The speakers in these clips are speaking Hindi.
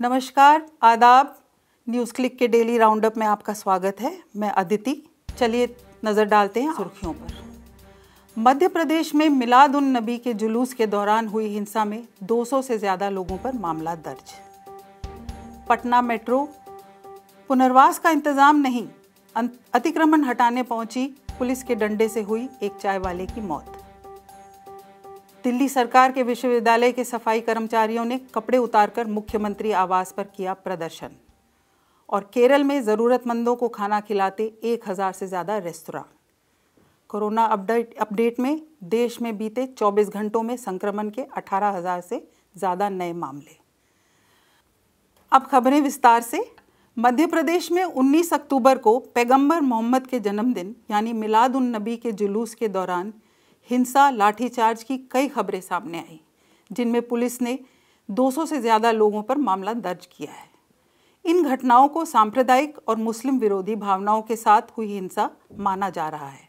नमस्कार आदाब न्यूज़ क्लिक के डेली राउंडअप में आपका स्वागत है मैं अदिति चलिए नज़र डालते हैं सुर्खियों पर मध्य प्रदेश में मिलाद उन नबी के जुलूस के दौरान हुई हिंसा में 200 से ज़्यादा लोगों पर मामला दर्ज पटना मेट्रो पुनर्वास का इंतज़ाम नहीं अतिक्रमण हटाने पहुंची पुलिस के डंडे से हुई एक चाय वाले की मौत दिल्ली सरकार के विश्वविद्यालय के सफाई कर्मचारियों ने कपड़े उतारकर मुख्यमंत्री आवास पर किया प्रदर्शन और केरल में ज़रूरतमंदों को खाना खिलाते एक हज़ार से ज़्यादा रेस्तरा कोरोना अपडेट अपडेट में देश में बीते 24 घंटों में संक्रमण के 18,000 से ज़्यादा नए मामले अब खबरें विस्तार से मध्य प्रदेश में 19 अक्टूबर को पैगंबर मोहम्मद के जन्मदिन यानी मिलाद उन नबी के जुलूस के दौरान हिंसा लाठीचार्ज की कई खबरें सामने आई जिनमें पुलिस ने 200 से ज़्यादा लोगों पर मामला दर्ज किया है इन घटनाओं को सांप्रदायिक और मुस्लिम विरोधी भावनाओं के साथ हुई हिंसा माना जा रहा है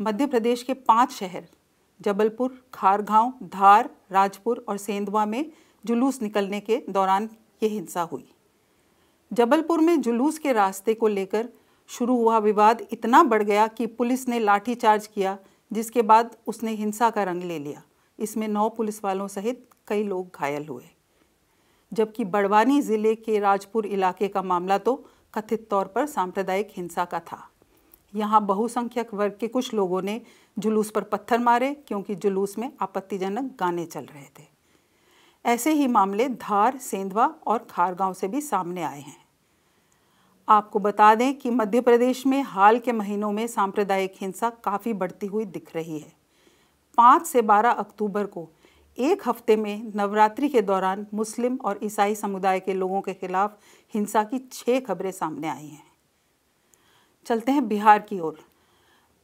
मध्य प्रदेश के पांच शहर जबलपुर खारगांव धार राजपुर और सेंधवा में जुलूस निकलने के दौरान ये हिंसा हुई जबलपुर में जुलूस के रास्ते को लेकर शुरू हुआ विवाद इतना बढ़ गया कि पुलिस ने लाठीचार्ज किया जिसके बाद उसने हिंसा का रंग ले लिया इसमें नौ पुलिस वालों सहित कई लोग घायल हुए जबकि बड़वानी ज़िले के राजपुर इलाके का मामला तो कथित तौर पर सांप्रदायिक हिंसा का था यहाँ बहुसंख्यक वर्ग के कुछ लोगों ने जुलूस पर पत्थर मारे क्योंकि जुलूस में आपत्तिजनक गाने चल रहे थे ऐसे ही मामले धार सेंधवा और खारगांव से भी सामने आए हैं आपको बता दें कि मध्य प्रदेश में हाल के महीनों में सांप्रदायिक हिंसा काफ़ी बढ़ती हुई दिख रही है पाँच से बारह अक्टूबर को एक हफ्ते में नवरात्रि के दौरान मुस्लिम और ईसाई समुदाय के लोगों के खिलाफ हिंसा की छः खबरें सामने आई हैं चलते हैं बिहार की ओर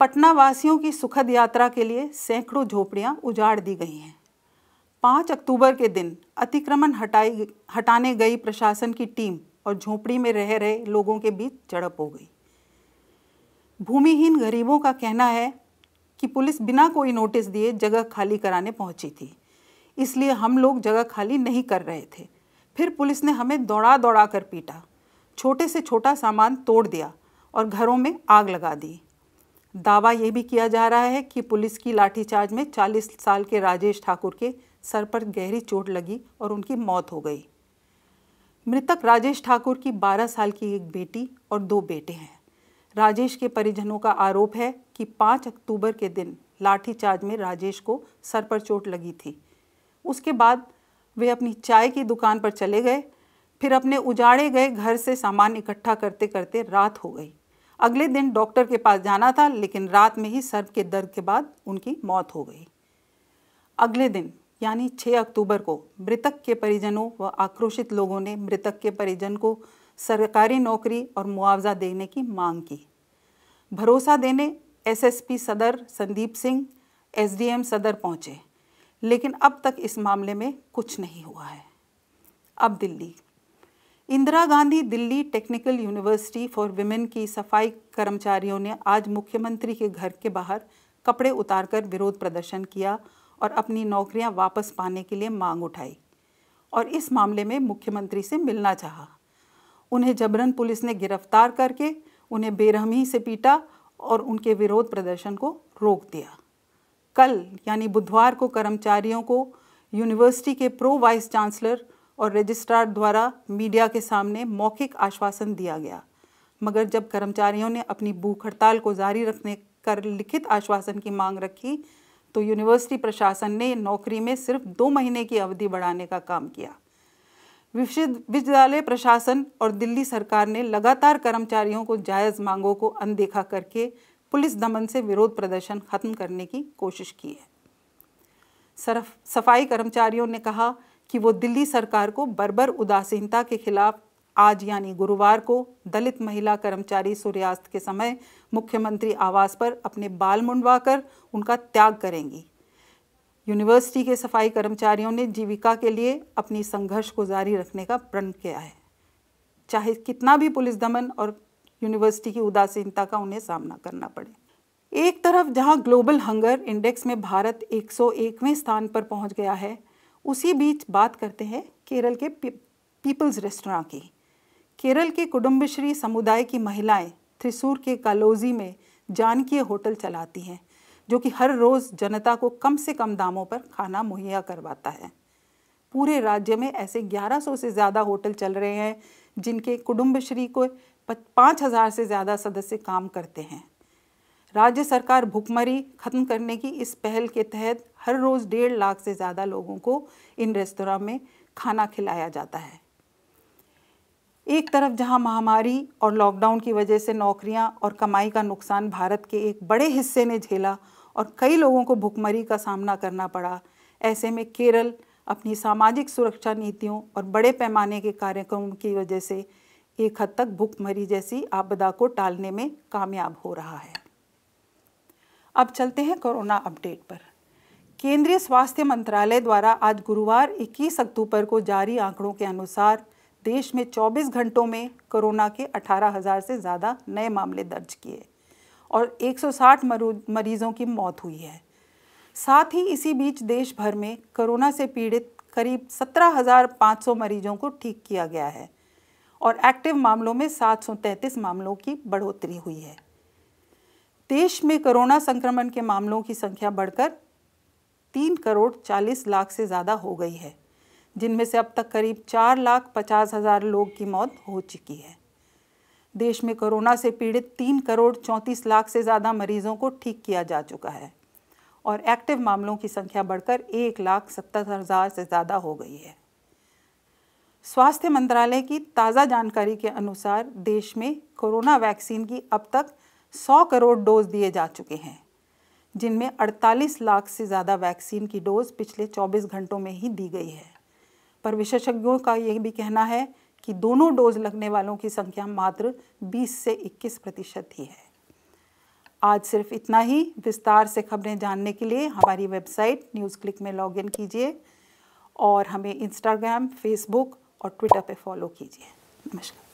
पटना वासियों की सुखद यात्रा के लिए सैकड़ों झोपड़ियां उजाड़ दी गई हैं पाँच अक्टूबर के दिन अतिक्रमण हटाई हटाने गई प्रशासन की टीम और झोपड़ी में रह रहे लोगों के बीच झड़प हो गई भूमिहीन गरीबों का कहना है कि पुलिस बिना कोई नोटिस दिए जगह खाली कराने पहुंची थी इसलिए हम लोग जगह खाली नहीं कर रहे थे फिर पुलिस ने हमें दौड़ा दौड़ा कर पीटा छोटे से छोटा सामान तोड़ दिया और घरों में आग लगा दी दावा यह भी किया जा रहा है कि पुलिस की लाठीचार्ज में 40 साल के राजेश ठाकुर के सर पर गहरी चोट लगी और उनकी मौत हो गई मृतक राजेश ठाकुर की 12 साल की एक बेटी और दो बेटे हैं राजेश के परिजनों का आरोप है कि 5 अक्टूबर के दिन लाठीचार्ज में राजेश को सर पर चोट लगी थी उसके बाद वे अपनी चाय की दुकान पर चले गए फिर अपने उजाड़े गए घर से सामान इकट्ठा करते करते रात हो गई अगले दिन डॉक्टर के पास जाना था लेकिन रात में ही सर के दर्द के बाद उनकी मौत हो गई अगले दिन यानी 6 अक्टूबर को मृतक के परिजनों व आक्रोशित लोगों ने मृतक के परिजन को सरकारी नौकरी और मुआवजा देने की मांग की भरोसा देने एसएसपी सदर संदीप सिंह एसडीएम सदर पहुंचे लेकिन अब तक इस मामले में कुछ नहीं हुआ है अब Delhi Indira Gandhi Delhi technical university for women की सफाई कर्मचारियों ने आज मुख्यमंत्री के घर के बाहर कपड़े उतारकर विरोध प्रदर्शन किया और अपनी नौकरियां वापस पाने के लिए मांग उठाई और इस मामले में मुख्यमंत्री से मिलना चाहा उन्हें जबरन पुलिस ने गिरफ्तार करके उन्हें बेरहमी से पीटा और उनके विरोध प्रदर्शन को रोक दिया कल यानी बुधवार को कर्मचारियों को यूनिवर्सिटी के प्रो वाइस चांसलर और रजिस्ट्रार द्वारा मीडिया के सामने मौखिक आश्वासन दिया गया मगर जब कर्मचारियों ने अपनी भूख हड़ताल को जारी रखने कर लिखित आश्वासन की मांग रखी तो यूनिवर्सिटी प्रशासन ने नौकरी में सिर्फ दो महीने की अवधि बढ़ाने का काम किया विश्वविद्यालय प्रशासन और दिल्ली सरकार ने लगातार कर्मचारियों को जायज़ मांगों को अनदेखा करके पुलिस दमन से विरोध प्रदर्शन खत्म करने की कोशिश की है सफाई कर्मचारियों ने कहा कि वो दिल्ली सरकार को बर्बर उदासीनता के खिलाफ आज यानी गुरुवार को दलित महिला कर्मचारी सूर्यास्त के समय मुख्यमंत्री आवास पर अपने बाल मुंडवाकर उनका त्याग करेंगी यूनिवर्सिटी के सफाई कर्मचारियों ने जीविका के लिए अपनी संघर्ष को जारी रखने का प्रण किया है चाहे कितना भी पुलिस दमन और यूनिवर्सिटी की उदासीनता का उन्हें सामना करना पड़े एक तरफ जहां ग्लोबल हंगर इंडेक्स में भारत 101वें स्थान पर पहुंच गया है उसी बीच बात करते हैं केरल के पीपल्स रेस्टोरेंट की केरल के कुटुम्बश्री समुदाय की महिलाएं थ्रिसूर के कालोजी में जानकीय होटल चलाती हैं जो कि हर रोज़ जनता को कम से कम दामों पर खाना मुहैया करवाता है पूरे राज्य में ऐसे 1100 से ज़्यादा होटल चल रहे हैं जिनके कुटुम्बश्री को पाँच हज़ार से ज़्यादा सदस्य काम करते हैं राज्य सरकार भुखमरी खत्म करने की इस पहल के तहत हर रोज़ डेढ़ लाख से ज़्यादा लोगों को इन रेस्तरा में खाना खिलाया जाता है एक तरफ जहां महामारी और लॉकडाउन की वजह से नौकरियां और कमाई का नुकसान भारत के एक बड़े हिस्से ने झेला और कई लोगों को भुखमरी का सामना करना पड़ा ऐसे में केरल अपनी सामाजिक सुरक्षा नीतियों और बड़े पैमाने के कार्यक्रम की वजह से एक हद तक भुखमरी जैसी आपदा को टालने में कामयाब हो रहा है अब चलते हैं कोरोना अपडेट पर केंद्रीय स्वास्थ्य मंत्रालय द्वारा आज गुरुवार 21 अक्टूबर को जारी आंकड़ों के अनुसार देश में 24 घंटों में कोरोना के 18,000 से ज़्यादा नए मामले दर्ज किए और 160 मरीजों की मौत हुई है साथ ही इसी बीच देश भर में कोरोना से पीड़ित करीब 17,500 मरीजों को ठीक किया गया है और एक्टिव मामलों में 733 मामलों की बढ़ोतरी हुई है देश में कोरोना संक्रमण के मामलों की संख्या बढ़कर तीन करोड़ चालीस लाख से ज़्यादा हो गई है जिनमें से अब तक करीब चार लाख पचास हज़ार लोग की मौत हो चुकी है देश में कोरोना से पीड़ित तीन करोड़ चौंतीस लाख से ज़्यादा मरीजों को ठीक किया जा चुका है और एक्टिव मामलों की संख्या बढ़कर एक लाख सत्तर हज़ार से ज़्यादा हो गई है स्वास्थ्य मंत्रालय की ताज़ा जानकारी के अनुसार देश में कोरोना वैक्सीन की अब तक 100 करोड़ डोज दिए जा चुके हैं जिनमें 48 लाख से ज़्यादा वैक्सीन की डोज पिछले 24 घंटों में ही दी गई है पर विशेषज्ञों का यह भी कहना है कि दोनों डोज लगने वालों की संख्या मात्र 20 से 21 प्रतिशत ही है आज सिर्फ इतना ही विस्तार से खबरें जानने के लिए हमारी वेबसाइट न्यूज़ क्लिक में लॉगिन कीजिए और हमें इंस्टाग्राम फेसबुक और ट्विटर पर फॉलो कीजिए नमस्कार